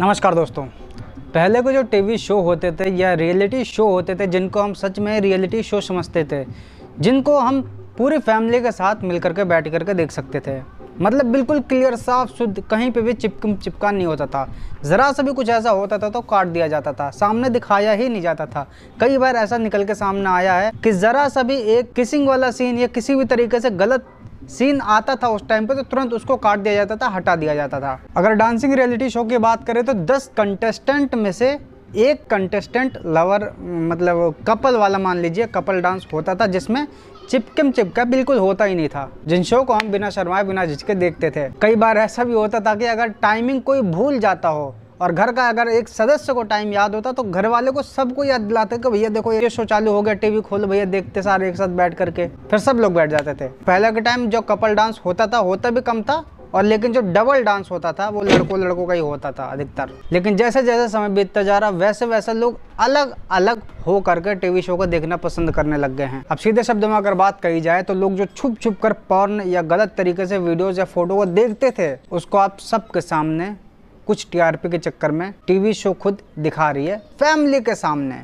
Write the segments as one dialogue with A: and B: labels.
A: नमस्कार दोस्तों पहले के जो टीवी शो होते थे या रियलिटी शो होते थे जिनको हम सच में रियलिटी शो समझते थे जिनको हम पूरी फैमिली के साथ मिल के बैठ कर के देख सकते थे मतलब बिल्कुल क्लियर साफ शुद्ध कहीं पे भी चिपक चिपका नहीं होता था ज़रा सा भी कुछ ऐसा होता था तो काट दिया जाता था सामने दिखाया ही नहीं जाता था कई बार ऐसा निकल के सामने आया है कि ज़रा सा भी एक किसिंग वाला सीन या किसी भी तरीके से गलत सीन आता था उस टाइम पे तो तुरंत उसको काट दिया जाता था हटा दिया जाता था अगर डांसिंग रियलिटी शो की बात करें तो दस कंटेस्टेंट में से एक कंटेस्टेंट लवर मतलब कपल वाला मान लीजिए कपल डांस होता था जिसमें चिपकम चिपका बिल्कुल होता ही नहीं था जिन शो को हम बिना शर्माए बिना झिझके देखते थे कई बार ऐसा भी होता था कि अगर टाइमिंग कोई भूल जाता हो और घर का अगर एक सदस्य को टाइम याद होता तो घर वाले को सबको याद दिलाते कि भैया देखो ये शो चालू हो गया टीवी खोल भैया देखते सारे एक साथ बैठ करके फिर सब लोग बैठ जाते थे पहले के टाइम जो कपल डांस होता था होता भी कम था और लेकिन जो डबल डांस होता था वो लड़कों लड़कों का ही होता था अधिकतर लेकिन जैसे जैसे समय बीतता जा रहा वैसे वैसे लोग अलग अलग हो करके टीवी शो को देखना पसंद करने लग गए हैं अब सीधे शब्दों में अगर बात कही जाए तो लोग जो छुप छुप कर पॉर्न या गलत तरीके से वीडियोस या फोटो को देखते थे उसको आप सबके सामने कुछ टीआरपी के चक्कर में टीवी शो खुद दिखा रही है फैमिली के सामने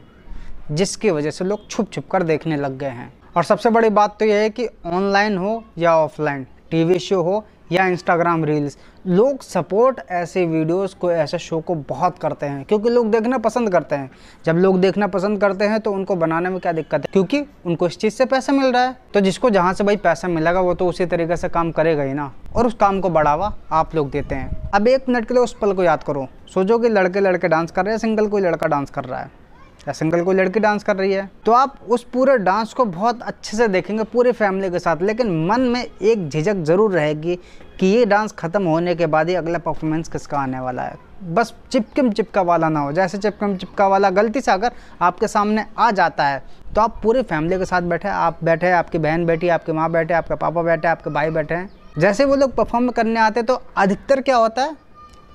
A: जिसकी वजह से लोग छुप छुप कर देखने लग गए हैं और सबसे बड़ी बात तो यह है कि ऑनलाइन हो या ऑफलाइन टीवी शो हो या इंस्टाग्राम रील्स लोग सपोर्ट ऐसे वीडियोस को ऐसे शो को बहुत करते हैं क्योंकि लोग देखना पसंद करते हैं जब लोग देखना पसंद करते हैं तो उनको बनाने में क्या दिक्कत है क्योंकि उनको इस चीज़ से पैसा मिल रहा है तो जिसको जहाँ से भाई पैसा मिलेगा वो तो उसी तरीके से काम करेगा ही ना और उस काम को बढ़ावा आप लोग देते हैं अब एक मिनट के लिए उस पल को याद करो सोचो कि लड़के लड़के डांस कर रहे हैं सिंगल कोई लड़का डांस कर रहा है या सिंगल कोई लड़की डांस कर रही है तो आप उस पूरे डांस को बहुत अच्छे से देखेंगे पूरी फैमिली के साथ लेकिन मन में एक झिझक ज़रूर रहेगी कि ये डांस ख़त्म होने के बाद ही अगला परफॉर्मेंस किसका आने वाला है बस चिपकम चिपका वाला ना हो जैसे चिपकम चिपका वाला गलती से अगर आपके सामने आ जाता है तो आप पूरी फैमिली के साथ बैठे आप बैठे आपकी बहन बैठी आपकी माँ बैठे आपके पापा बैठे आपके भाई बैठे हैं जैसे वो लोग परफॉर्म करने आते तो अधिकतर क्या होता है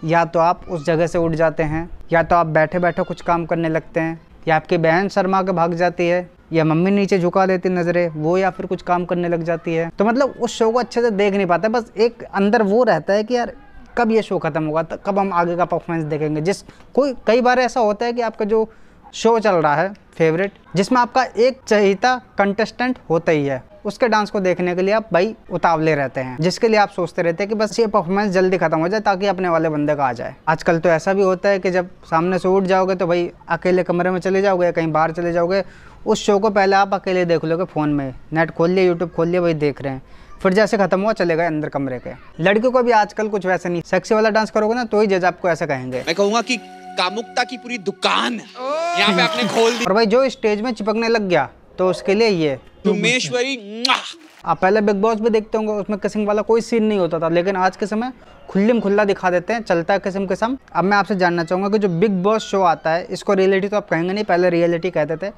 A: या तो आप उस जगह से उठ जाते हैं या तो आप बैठे बैठे कुछ काम करने लगते हैं या आपकी बहन शर्मा के भाग जाती है या मम्मी नीचे झुका लेती नजरें वो या फिर कुछ काम करने लग जाती है तो मतलब उस शो को अच्छे से देख नहीं पाता बस एक अंदर वो रहता है कि यार कब ये शो ख़त्म होगा तो कब हम आगे का परफॉर्मेंस देखेंगे जिस कोई कई बार ऐसा होता है कि आपका जो शो चल रहा है फेवरेट जिसमें आपका एक चहिता कंटेस्टेंट होता ही है उसके डांस को देखने के लिए आप भाई उतावले रहते हैं जिसके लिए आप सोचते रहते हैं कि बस ये परफॉर्मेंस जल्दी खत्म हो जाए ताकि अपने वाले बंदे का आ जाए आजकल तो ऐसा भी होता है कि जब सामने से उठ जाओगे तो भाई अकेले कमरे में चले जाओगे या कहीं बाहर चले जाओगे उस शो को पहले आप अकेले देख लोगे फ़ोन में नेट खोल लिया यूट्यूब खोल लिया वही देख रहे हैं फिर जैसे खत्म हुआ चले गए अंदर कमरे के लड़कियों को भी आजकल कुछ वैसे नहीं सेक्सी वाला डांस करोगे ना तो ही जज आपको ऐसा कहेंगे मैं कहूंगा कि कामुकता की पूरी दुकान यहाँ पे आपने खोल दी और भाई जो स्टेज में चिपकने लग गया तो उसके लिए ये तुमेश्वरी तो आप पहले बिग बॉस भी देखते होंगे उसमें किसिंग वाला कोई सीन नहीं होता था लेकिन आज के समय खुल्लम खुल्ला दिखा देते हैं चलता है किस्म किस्म अब मैं आपसे जानना चाहूँगा कि जो बिग बॉस शो आता है इसको रियलिटी तो आप कहेंगे नहीं पहले रियलिटी कहते थे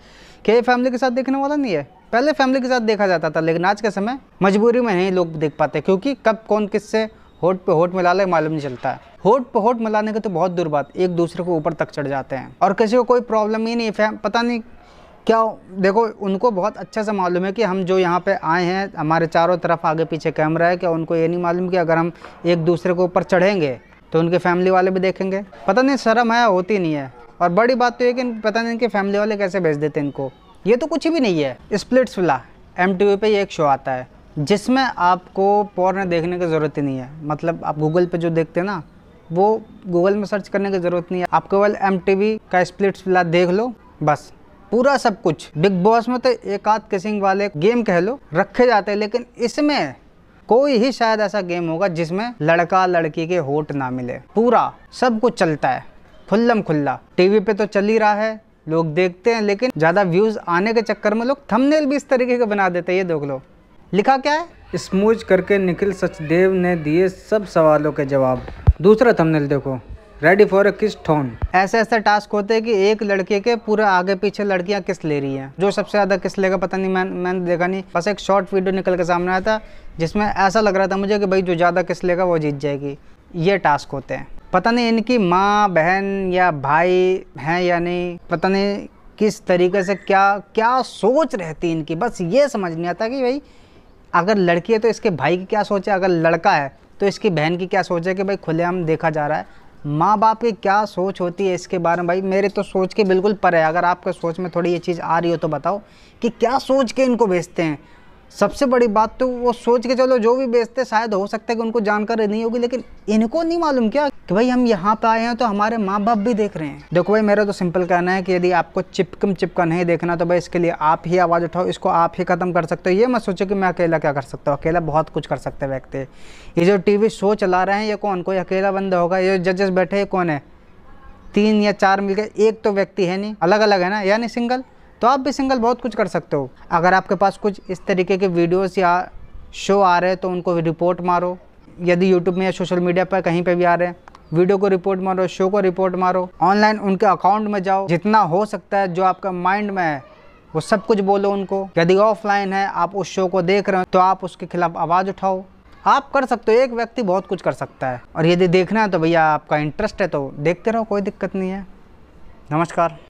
A: कि फैमिली के साथ देखने वाला नहीं है पहले फैमिली के साथ देखा जाता था लेकिन आज के समय मजबूरी में नहीं लोग देख पाते क्योंकि कब कौन किससे होट पे होट मिला ले मालूम नहीं चलता है होट पे होट मिलाने की तो बहुत दूर बात एक दूसरे को ऊपर तक चढ़ जाते हैं और किसी को कोई प्रॉब्लम ही नहीं है पता नहीं क्या देखो उनको बहुत अच्छे से मालूम है कि हम जो यहाँ पे आए हैं हमारे चारों तरफ आगे पीछे कैमरा है क्या उनको ये नहीं मालूम कि अगर हम एक दूसरे के ऊपर चढ़ेंगे तो उनके फैमिली वाले भी देखेंगे पता नहीं शर्म है होती नहीं है और बड़ी बात तो ये कि पता नहीं इनके फैमिली वाले कैसे भेज देते इनको ये तो कुछ भी नहीं है स्प्लिट्स वाला एम टी वी एक शो आता है जिसमें आपको पॉर्न देखने की ज़रूरत ही नहीं है मतलब आप गूगल पर जो देखते हैं ना वो गूगल में सर्च करने की ज़रूरत नहीं है आप केवल एम का स्प्लिट्स वाला देख लो बस पूरा सब कुछ बिग बॉस में तो एक आध किसिंग वाले गेम कह लो रखे जाते हैं लेकिन इसमें कोई ही शायद ऐसा गेम होगा जिसमें लड़का लड़की के होट ना मिले पूरा सब कुछ चलता है खुल्लम खुल्ला टीवी पे तो चल ही रहा है लोग देखते हैं लेकिन ज़्यादा व्यूज़ आने के चक्कर में लोग थंबनेल भी इस तरीके का बना देते हैं ये देख लो लिखा क्या है स्मूज करके निखिल सचदेव ने दिए सब सवालों के जवाब दूसरा थंबनेल देखो रेडी फॉर अ किस ठोन ऐसे ऐसे टास्क होते हैं कि एक लड़के के पूरे आगे पीछे लड़कियां किस ले रही हैं जो सबसे ज़्यादा किस लेगा पता नहीं मैं मैंने देखा नहीं बस एक शॉर्ट वीडियो निकल के सामने आया था जिसमें ऐसा लग रहा था मुझे कि भाई जो ज़्यादा किस लेगा वो जीत जाएगी ये टास्क होते हैं पता नहीं इनकी माँ बहन या भाई हैं या नहीं पता नहीं किस तरीके से क्या क्या सोच रहती इनकी बस ये समझ नहीं आता कि भाई अगर लड़की है तो इसके भाई की क्या सोच है अगर लड़का है तो इसकी बहन की क्या सोच है कि भाई खुलेआम देखा जा रहा है माँ बाप की क्या सोच होती है इसके बारे में भाई मेरे तो सोच के बिल्कुल पर है अगर आपके सोच में थोड़ी ये चीज़ आ रही हो तो बताओ कि क्या सोच के इनको भेजते हैं सबसे बड़ी बात तो वो सोच के चलो जो भी बेचते शायद हो सकता है कि उनको जानकारी नहीं होगी लेकिन इनको नहीं मालूम क्या कि भाई हम यहाँ पे आए हैं तो हमारे माँ बाप भी देख रहे हैं देखो भाई मेरा तो सिंपल कहना है कि यदि आपको चिपकम चिपका नहीं देखना तो भाई इसके लिए आप ही आवाज़ उठाओ इसको आप ही ख़त्म कर सकते हो ये मैं सोचो कि मैं अकेला क्या कर सकता हूँ अकेला बहुत कुछ कर सकते व्यक्ति ये जो टी शो चला रहे हैं ये कौन कोई अकेला बंद होगा ये जजेस बैठे ये कौन है तीन या चार मिलकर एक तो व्यक्ति है नहीं अलग अलग है ना यानी सिंगल तो आप भी सिंगल बहुत कुछ कर सकते हो अगर आपके पास कुछ इस तरीके के वीडियोस या शो आ रहे हैं तो उनको रिपोर्ट मारो यदि यूट्यूब में या सोशल मीडिया पर कहीं पर भी आ रहे हैं वीडियो को रिपोर्ट मारो शो को रिपोर्ट मारो ऑनलाइन उनके अकाउंट में जाओ जितना हो सकता है जो आपका माइंड में है वो सब कुछ बोलो उनको यदि ऑफलाइन है आप उस शो को देख रहे हो तो आप उसके खिलाफ आवाज़ उठाओ आप कर सकते हो एक व्यक्ति बहुत कुछ कर सकता है और यदि देखना है तो भैया आपका इंटरेस्ट है तो देखते रहो कोई दिक्कत नहीं है नमस्कार